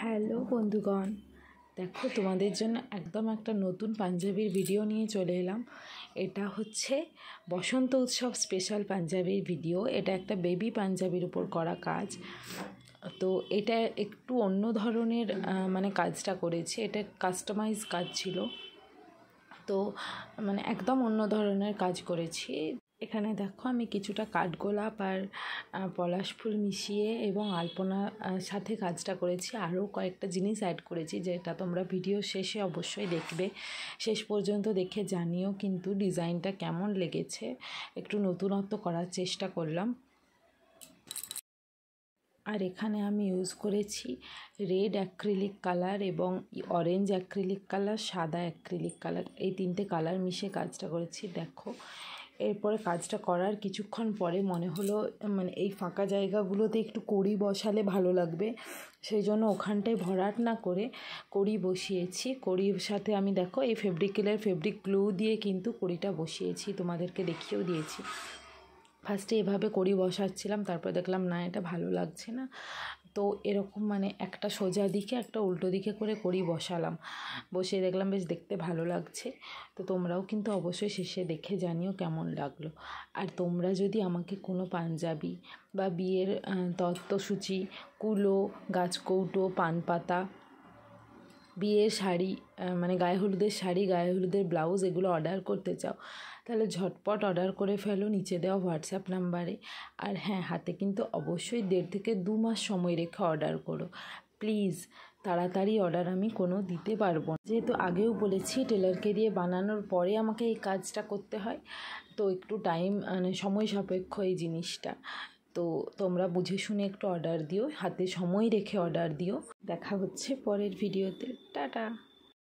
hello বন্ধুগণ দেখো তোমাদের জন্য একদম একটা নতুন পাঞ্জাবির ভিডিও নিয়ে চলে এলাম এটা হচ্ছে বসন্ত উৎসব স্পেশাল পাঞ্জাবির ভিডিও এটা একটা বেবি পাঞ্জাবির উপর করা কাজ তো এটা একটু অন্য ধরনের মানে কাজটা করেছি এটা কাস্টমাইজ কাজ ছিল তো মানে একদম অন্য ধরনের কাজ করেছি এখানে দেখো আমি কিছুটা কাঠগোলাপ আর পলাশ ফুল মিশিয়ে এবং আলপনা সাথে কাজটা করেছি আরও কয়েকটা জিনিস অ্যাড করেছি যেটা তোমরা ভিডিও শেষে অবশ্যই দেখবে শেষ পর্যন্ত দেখে জানিও কিন্তু ডিজাইনটা কেমন লেগেছে একটু নতুনত্ব করার চেষ্টা করলাম আর এখানে আমি ইউজ করেছি রেড অ্যাক্রিলিক কালার এবং অরেঞ্জ অ্যাক্রিলিক কালার সাদা অ্যাক্রিলিক কালার এই তিনটে কালার মিশে কাজটা করেছি দেখো এরপরে কাজটা করার কিছুক্ষণ পরে মনে হলো মানে এই ফাঁকা জায়গাগুলোতে একটু কড়ি বসালে ভালো লাগবে সেই জন্য ওখানটায় ভরাট না করে কড়ি বসিয়েছি কড়ির সাথে আমি দেখো এই ফেব্রিক কিলের ফেব্রিক গ্লু দিয়ে কিন্তু কড়িটা বসিয়েছি তোমাদেরকে দেখিয়েও দিয়েছি ফার্স্টে এভাবে করি বসাচ্ছিলাম তারপর দেখলাম না এটা ভালো লাগছে না তো এরকম মানে একটা সোজা দিকে একটা উল্টো দিকে করে করি বসালাম বসে দেখলাম বেশ দেখতে ভালো লাগছে তো তোমরাও কিন্তু অবশ্যই শেষে দেখে জানিও কেমন লাগলো আর তোমরা যদি আমাকে কোনো পাঞ্জাবি বা বিয়ের তত্ত্বসূচি কুলো গাছকৌটো পানপাতা বিয়ের শাড়ি মানে গায়ে হলুদের শাড়ি গায়ে হলুদের ব্লাউজ এগুলো অর্ডার করতে চাও তাহলে ঝটপট অর্ডার করে ফেলো নিচে দেওয়া হোয়াটসঅ্যাপ নাম্বারে আর হ্যাঁ হাতে কিন্তু অবশ্যই দেড় থেকে দু মাস সময় রেখে অর্ডার করো প্লিজ তাড়াতাড়ি অর্ডার আমি কোনো দিতে পারবো না যেহেতু আগেও বলেছি টেলারকে দিয়ে বানানোর পরে আমাকে এই কাজটা করতে হয় তো একটু টাইম মানে সময় সাপেক্ষ এই জিনিসটা তো তোমরা বুঝে শুনে একটু অর্ডার দিও হাতে সময় রেখে অর্ডার দিও দেখা হচ্ছে পরের ভিডিওতে টাটা